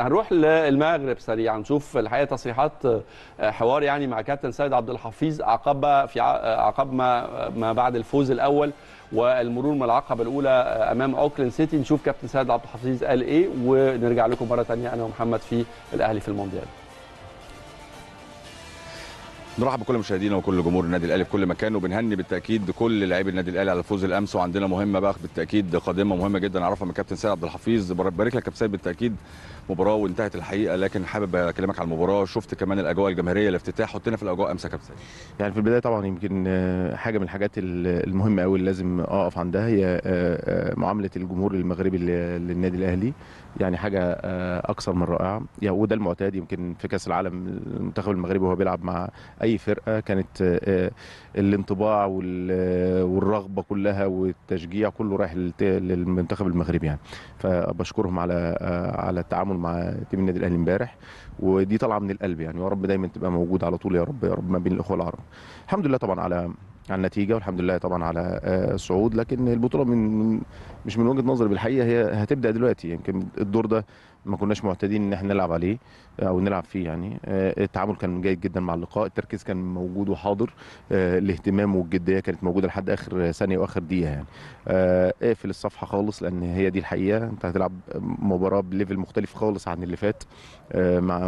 هنروح للمغرب سريعا نشوف الحقيقه تصريحات آه، حوار يعني مع كابتن سيد عبد الحفيظ عقب في آه، عقب ما ما بعد الفوز الاول والمرور من العقبه الاولى آه، امام اوكلاند سيتي نشوف كابتن سيد عبد الحفيظ قال ايه ونرجع لكم مره ثانيه انا ومحمد في الاهلي في المونديال نرحب بكل مشاهدينا وكل جمهور النادي الاهلي في كل مكان وبنهني بالتاكيد كل لاعبي النادي الاهلي على الفوز الامس وعندنا مهمه بقى بالتاكيد قادمه مهمه جدا اعرفها من كابتن سيد عبد الحفيظ بارك لك كابتن سيد بالتاكيد مباراه وانتهت الحقيقه لكن حابب اكلمك على المباراه شفت كمان الاجواء الجماهيريه الافتتاح حطينا في الاجواء امس يا كابتن يعني في البدايه طبعا يمكن آه، حاجه من الحاجات المهمه قوي اللي لازم اقف عندها هي آه، آه، معامله الجمهور المغربي للنادي الاهلي يعني حاجه اكثر من رائعه يعني وده المعتاد يمكن في كاس العالم المنتخب المغربي وهو بيلعب مع اي اي فرقه كانت آه، آه، الانطباع آه، والرغبه كلها والتشجيع كله رايح للمنتخب المغربي يعني فبشكرهم على على التعامل مع تيم النادي الاهلي امبارح ودي طالعه من القلب يعني ويا رب دايما تبقى موجود على طول يا رب يا رب ما بين الاخوه العرب الحمد لله طبعا على على النتيجه والحمد لله طبعا على الصعود لكن البطوله من مش من وجهه نظري بالحقيقه هي هتبدا دلوقتي يمكن يعني الدور ده ما كناش معتادين ان احنا نلعب عليه آه، او نلعب فيه يعني آه، التعامل كان جيد جدا مع اللقاء التركيز كان موجود وحاضر آه، الاهتمام والجديه كانت موجوده لحد اخر ثانيه واخر دقيقه يعني اقفل الصفحه خالص لان هي دي الحقيقه انت هتلعب مباراه بليفل مختلف خالص عن اللي فات مع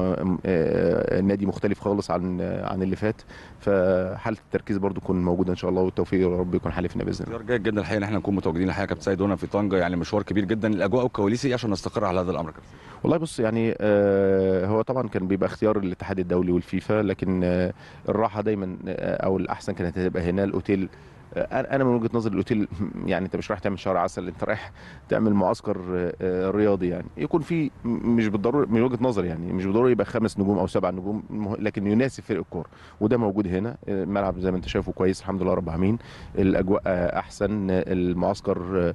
نادي مختلف خالص عن عن اللي فات فحاله التركيز برده تكون موجوده ان شاء الله والتوفيق يا رب يكون حالفنا باذن الله جيد جدا الحقيقه ان احنا نكون متواجدين الحقيقه كابتن سيد هنا في طنجه يعني مشوار كبير جدا الاجواء والكواليس عشان نستقر على هذا الامر كابتن والله بص يعني آه، هو طبعا كان بيبقى اختيار الاتحاد الدولي والفيفا لكن آه، الراحه دايما آه، او الاحسن كانت هتبقى هنا الاوتيل انا من وجهه نظري الاوتيل يعني انت مش رايح تعمل شهر عسل انت رايح تعمل معسكر رياضي يعني يكون في مش بالضروره من وجهه نظري يعني مش بالضروره يبقى خمس نجوم او سبع نجوم لكن يناسب فريق الكوره وده موجود هنا الملعب زي ما انت شايفه كويس الحمد لله رب العالمين الاجواء احسن المعسكر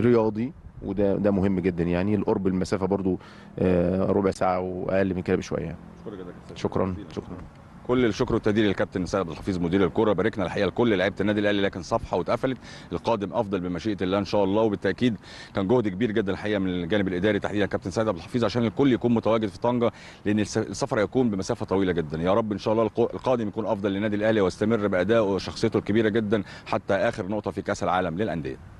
رياضي وده ده مهم جدا يعني القرب المسافه برضو آه، ربع ساعه واقل من كده بشويه شكرا شكرا كل الشكر والتقدير للكابتن سيد عبد الحفيظ مدير الكره باركنا الحقيقه لكل لعيبه النادي الاهلي لكن صفحه واتقفلت القادم افضل بمشيئه الله ان شاء الله وبالتاكيد كان جهد كبير جدا الحقيقه من الجانب الاداري تحديدا كابتن سيد عبد الحفيظ عشان الكل يكون متواجد في طنجه لان السفر يكون بمسافه طويله جدا يا رب ان شاء الله القادم يكون افضل للنادي الاهلي ويستمر بادائه وشخصيته الكبيره جدا حتى اخر نقطه في كاس العالم للانديه